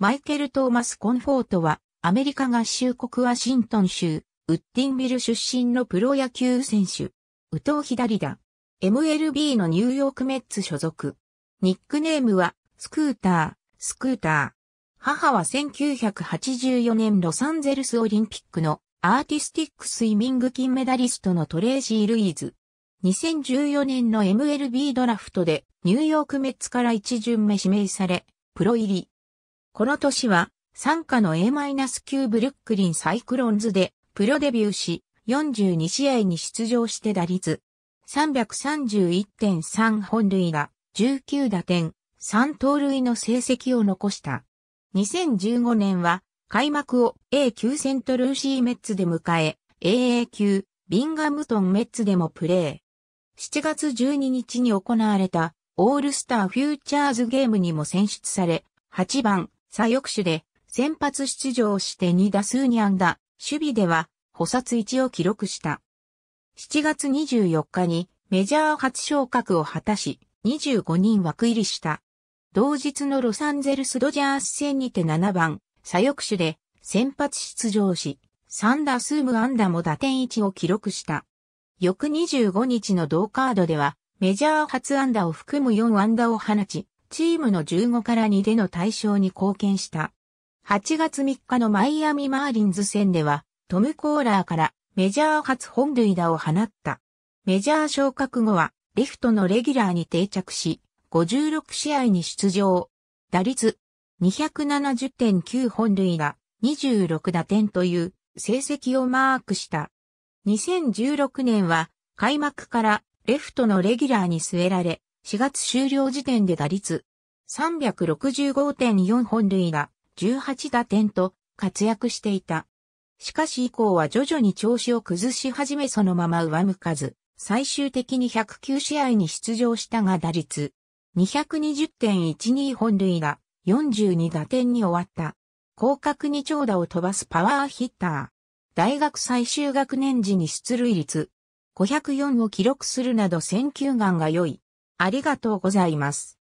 マイケル・トーマス・コンフォートは、アメリカ合衆国ワシントン州、ウッディンビル出身のプロ野球選手。右投左打。MLB のニューヨークメッツ所属。ニックネームは、スクーター、スクーター。母は1984年ロサンゼルスオリンピックのアーティスティックスイミング金メダリストのトレイジー・ルイーズ。2014年の MLB ドラフトでニューヨークメッツから一巡目指名され、プロ入り。この年は、参加の A-9 ブルックリンサイクロンズで、プロデビューし、42試合に出場して打率、331.3本塁打、19打点、3盗塁の成績を残した。2015年は、開幕を A 級セントルーシーメッツで迎え、AA 級、ビンガムトンメッツでもプレー。7月12日に行われた、オールスターフューチャーズゲームにも選出され、8番、左翼手で先発出場して2打数に安打、守備では補殺1を記録した。7月24日にメジャー初昇格を果たし、25人枠入りした。同日のロサンゼルスドジャース戦にて7番、左翼手で先発出場し、3打数無安打も打点1を記録した。翌25日の同カードでは、メジャー初安打を含む4安打を放ち、チームの15から2での対象に貢献した。8月3日のマイアミマーリンズ戦では、トム・コーラーからメジャー初本塁打を放った。メジャー昇格後は、レフトのレギュラーに定着し、56試合に出場。打率270.9本塁打、26打点という成績をマークした。2016年は開幕からレフトのレギュラーに据えられ、4月終了時点で打率365.4本塁打、18打点と活躍していた。しかし以降は徐々に調子を崩し始めそのまま上向かず、最終的に109試合に出場したが打率220.12本塁打、42打点に終わった。広角に長打を飛ばすパワーヒッター。大学最終学年時に出塁率504を記録するなど選球眼が良い。ありがとうございます。